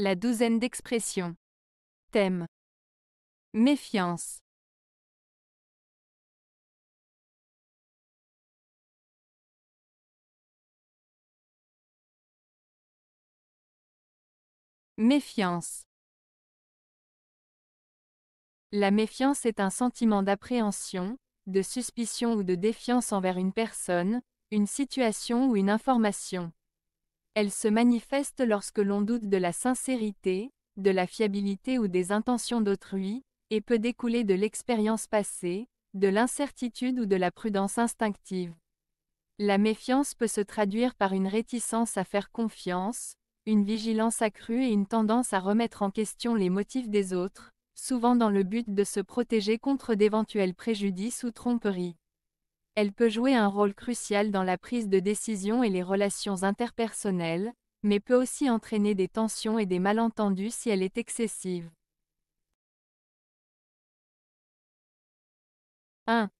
La douzaine d'expressions. Thème. Méfiance. Méfiance. La méfiance est un sentiment d'appréhension, de suspicion ou de défiance envers une personne, une situation ou une information. Elle se manifeste lorsque l'on doute de la sincérité, de la fiabilité ou des intentions d'autrui, et peut découler de l'expérience passée, de l'incertitude ou de la prudence instinctive. La méfiance peut se traduire par une réticence à faire confiance, une vigilance accrue et une tendance à remettre en question les motifs des autres, souvent dans le but de se protéger contre d'éventuels préjudices ou tromperies. Elle peut jouer un rôle crucial dans la prise de décision et les relations interpersonnelles, mais peut aussi entraîner des tensions et des malentendus si elle est excessive. 1.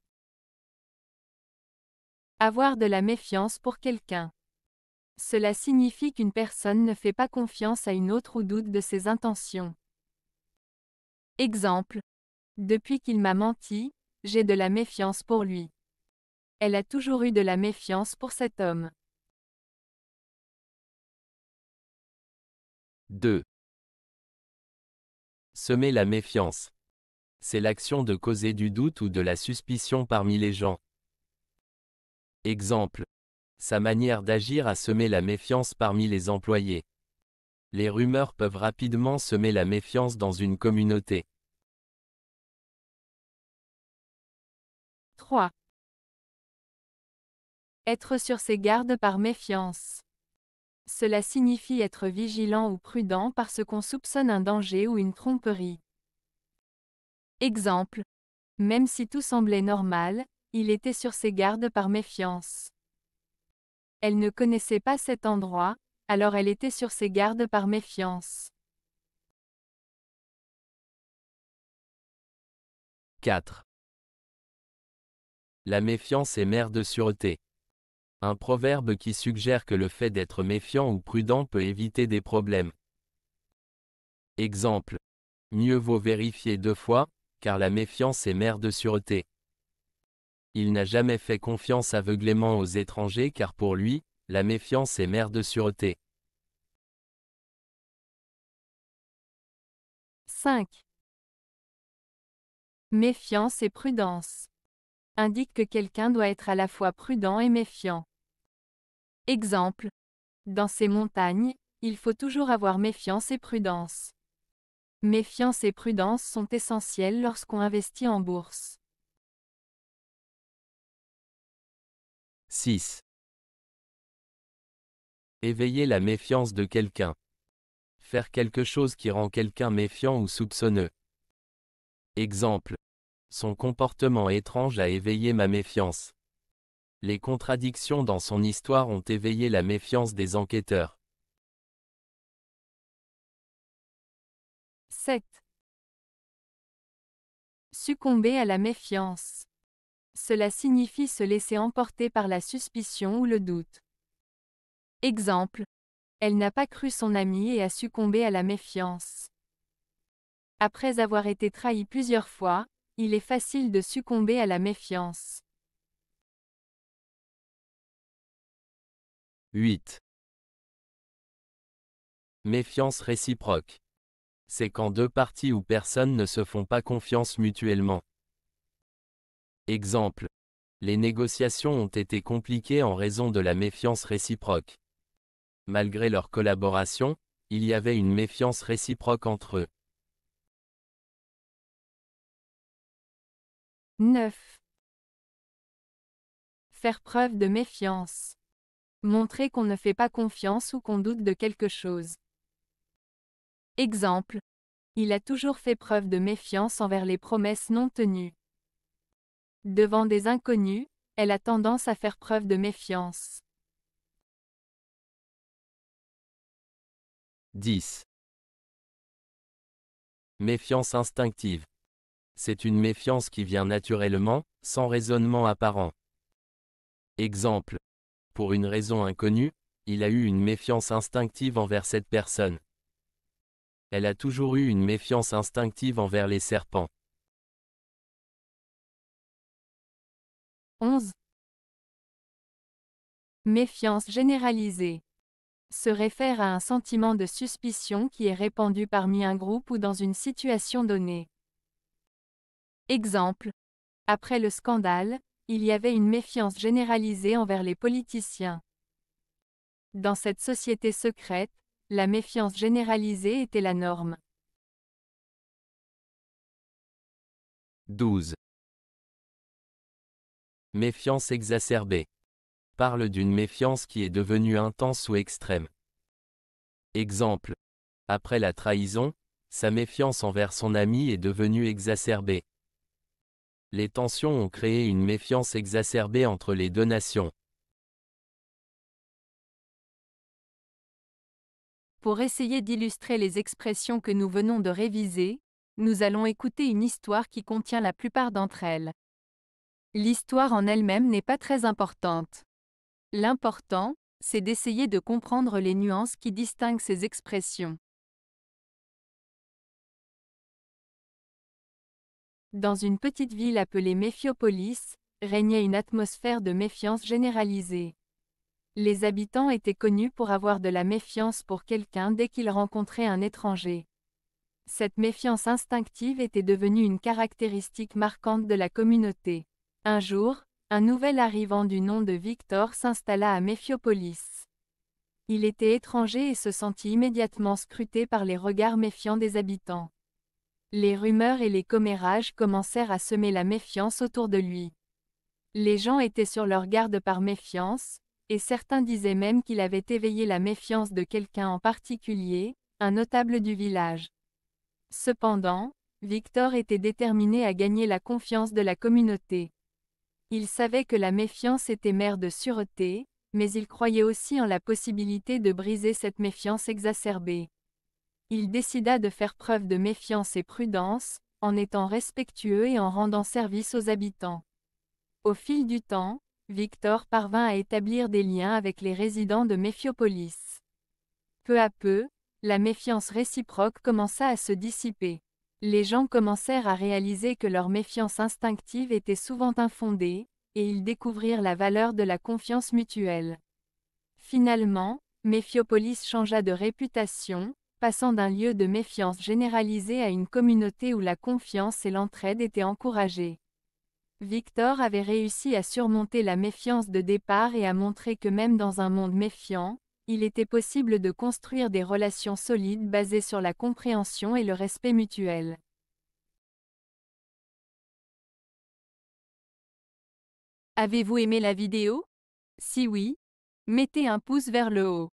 Avoir de la méfiance pour quelqu'un. Cela signifie qu'une personne ne fait pas confiance à une autre ou doute de ses intentions. Exemple. Depuis qu'il m'a menti, j'ai de la méfiance pour lui. Elle a toujours eu de la méfiance pour cet homme. 2. Semer la méfiance. C'est l'action de causer du doute ou de la suspicion parmi les gens. Exemple. Sa manière d'agir a semé la méfiance parmi les employés. Les rumeurs peuvent rapidement semer la méfiance dans une communauté. 3. Être sur ses gardes par méfiance. Cela signifie être vigilant ou prudent parce qu'on soupçonne un danger ou une tromperie. Exemple. Même si tout semblait normal, il était sur ses gardes par méfiance. Elle ne connaissait pas cet endroit, alors elle était sur ses gardes par méfiance. 4. La méfiance est mère de sûreté. Un proverbe qui suggère que le fait d'être méfiant ou prudent peut éviter des problèmes. Exemple. Mieux vaut vérifier deux fois, car la méfiance est mère de sûreté. Il n'a jamais fait confiance aveuglément aux étrangers car pour lui, la méfiance est mère de sûreté. 5. Méfiance et prudence. Indique que quelqu'un doit être à la fois prudent et méfiant. Exemple. Dans ces montagnes, il faut toujours avoir méfiance et prudence. Méfiance et prudence sont essentielles lorsqu'on investit en bourse. 6. Éveiller la méfiance de quelqu'un. Faire quelque chose qui rend quelqu'un méfiant ou soupçonneux. Exemple. Son comportement étrange a éveillé ma méfiance. Les contradictions dans son histoire ont éveillé la méfiance des enquêteurs. 7. Succomber à la méfiance. Cela signifie se laisser emporter par la suspicion ou le doute. Exemple. Elle n'a pas cru son ami et a succombé à la méfiance. Après avoir été trahi plusieurs fois, il est facile de succomber à la méfiance. 8. Méfiance réciproque. C'est quand deux parties ou personnes ne se font pas confiance mutuellement. Exemple. Les négociations ont été compliquées en raison de la méfiance réciproque. Malgré leur collaboration, il y avait une méfiance réciproque entre eux. 9. Faire preuve de méfiance. Montrer qu'on ne fait pas confiance ou qu'on doute de quelque chose. Exemple. Il a toujours fait preuve de méfiance envers les promesses non tenues. Devant des inconnus, elle a tendance à faire preuve de méfiance. 10. Méfiance instinctive. C'est une méfiance qui vient naturellement, sans raisonnement apparent. Exemple pour une raison inconnue, il a eu une méfiance instinctive envers cette personne. Elle a toujours eu une méfiance instinctive envers les serpents. 11. Méfiance généralisée se réfère à un sentiment de suspicion qui est répandu parmi un groupe ou dans une situation donnée. Exemple. Après le scandale, il y avait une méfiance généralisée envers les politiciens. Dans cette société secrète, la méfiance généralisée était la norme. 12. Méfiance exacerbée. Parle d'une méfiance qui est devenue intense ou extrême. Exemple. Après la trahison, sa méfiance envers son ami est devenue exacerbée. Les tensions ont créé une méfiance exacerbée entre les deux nations. Pour essayer d'illustrer les expressions que nous venons de réviser, nous allons écouter une histoire qui contient la plupart d'entre elles. L'histoire en elle-même n'est pas très importante. L'important, c'est d'essayer de comprendre les nuances qui distinguent ces expressions. Dans une petite ville appelée Méphiopolis, régnait une atmosphère de méfiance généralisée. Les habitants étaient connus pour avoir de la méfiance pour quelqu'un dès qu'ils rencontraient un étranger. Cette méfiance instinctive était devenue une caractéristique marquante de la communauté. Un jour, un nouvel arrivant du nom de Victor s'installa à Méphiopolis. Il était étranger et se sentit immédiatement scruté par les regards méfiants des habitants. Les rumeurs et les commérages commencèrent à semer la méfiance autour de lui. Les gens étaient sur leur garde par méfiance, et certains disaient même qu'il avait éveillé la méfiance de quelqu'un en particulier, un notable du village. Cependant, Victor était déterminé à gagner la confiance de la communauté. Il savait que la méfiance était mère de sûreté, mais il croyait aussi en la possibilité de briser cette méfiance exacerbée. Il décida de faire preuve de méfiance et prudence, en étant respectueux et en rendant service aux habitants. Au fil du temps, Victor parvint à établir des liens avec les résidents de Méphiopolis. Peu à peu, la méfiance réciproque commença à se dissiper. Les gens commencèrent à réaliser que leur méfiance instinctive était souvent infondée, et ils découvrirent la valeur de la confiance mutuelle. Finalement, Méphiopolis changea de réputation, passant d'un lieu de méfiance généralisée à une communauté où la confiance et l'entraide étaient encouragées. Victor avait réussi à surmonter la méfiance de départ et à montrer que même dans un monde méfiant, il était possible de construire des relations solides basées sur la compréhension et le respect mutuel. Avez-vous aimé la vidéo Si oui, mettez un pouce vers le haut.